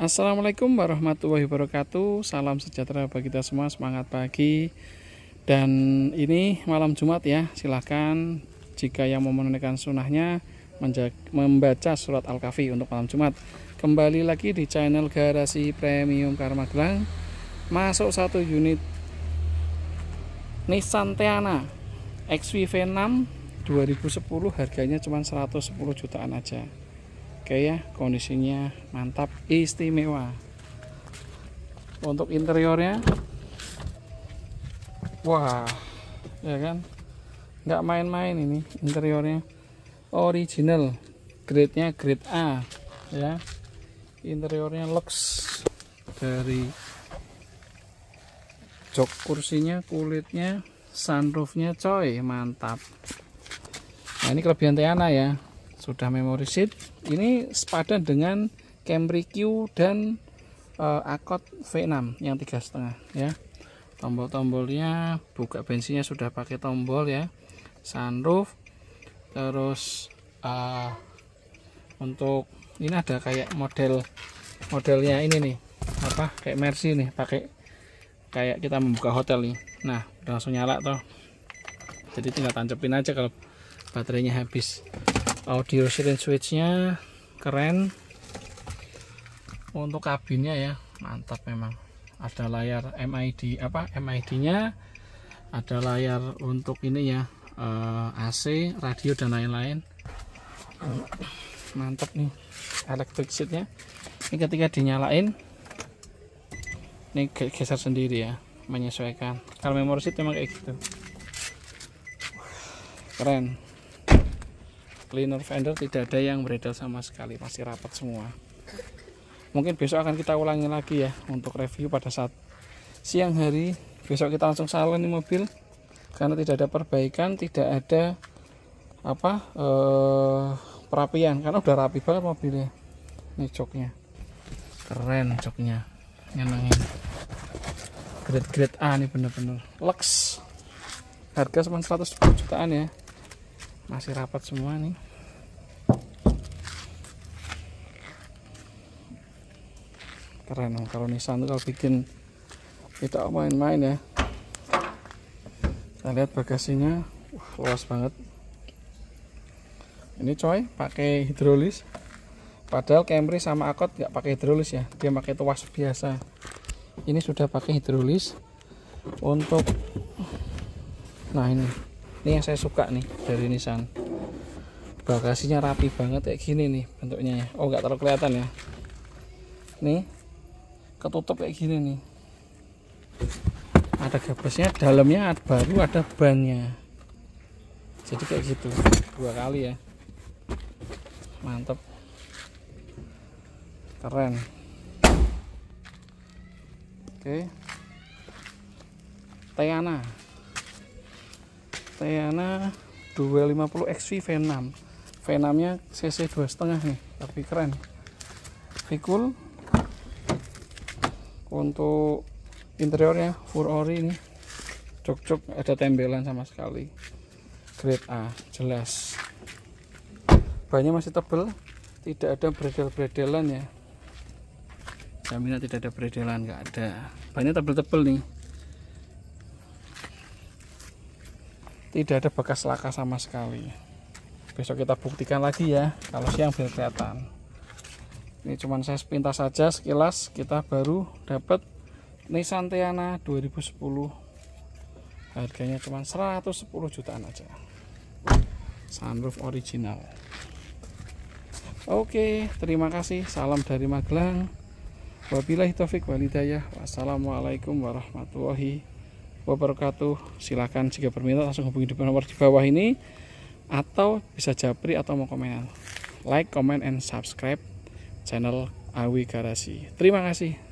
Assalamualaikum warahmatullahi wabarakatuh. Salam sejahtera bagi kita semua. Semangat pagi. Dan ini malam Jumat ya. Silahkan jika yang mau menunaikan sunnahnya membaca surat Al-Kahfi untuk malam Jumat. Kembali lagi di channel Garasi Premium Karma Gelang. Masuk satu unit Nissan Teana XV6 2010 harganya cuma 110 jutaan aja oke ya kondisinya mantap istimewa untuk interiornya wah ya kan nggak main-main ini interiornya original grade-nya grade A ya interiornya lux dari jok kursinya kulitnya sunroofnya coy mantap nah ini kelebihan Tiana ya sudah memory seat, ini sepadan dengan Camry Q dan e, Accord V6 yang tiga setengah ya tombol-tombolnya buka bensinnya sudah pakai tombol ya sunroof terus uh, untuk ini ada kayak model modelnya ini nih apa kayak Mercy nih pakai kayak kita membuka hotel nih nah langsung nyala toh jadi tinggal tancepin aja kalau baterainya habis audio screen switchnya keren untuk kabinnya ya mantap memang ada layar MID apa MID nya ada layar untuk ini ya eh, AC radio dan lain-lain mantap nih elektrik seatnya ini ketika dinyalain ini geser sendiri ya menyesuaikan kalau memory seat memang kayak gitu keren cleaner fender tidak ada yang beredar sama sekali masih rapat semua mungkin besok akan kita ulangi lagi ya untuk review pada saat siang hari besok kita langsung salon di mobil karena tidak ada perbaikan tidak ada apa eh, perapian karena udah rapi banget mobilnya ini joknya keren joknya nyenengin grade-grade A nih bener-bener Lux harga cuma 110 jutaan ya masih rapat semua nih keren loh kalau Nissan tuh kalau bikin tidak main-main ya kita lihat bagasinya Wah, luas banget ini coy pakai hidrolis padahal Camry sama Accord nggak pakai hidrolis ya dia pakai tuas biasa ini sudah pakai hidrolis untuk nah ini ini yang saya suka nih dari Nissan bagasinya rapi banget kayak gini nih bentuknya ya oh nggak terlalu kelihatan ya Ini ketutup kayak gini nih ada gabusnya, dalamnya baru ada bannya jadi kayak gitu dua kali ya mantap keren oke Tayana Teana 250 XV V6 V6 nya cc 2,5 nih tapi keren Vikul untuk interiornya full ori ini, cuk ada tembelan sama sekali grade A jelas Banyak masih tebel tidak ada bredel-bredelan ya jaminan tidak ada bredelan nggak ada Banyak tebel-tebel nih tidak ada bekas laka sama sekali besok kita buktikan lagi ya kalau siang biar kelihatan ini cuman saya sepintas saja sekilas kita baru dapat Nissan Tiana 2010 harganya cuma 110 jutaan aja sunroof original oke terima kasih salam dari Magelang wabillahi taufik walidayah wassalamualaikum warahmatullahi wabarakatuh silahkan jika berminat langsung hubungi di nomor di bawah ini atau bisa japri atau mau komen like, comment, and subscribe channel Awi Garasi terima kasih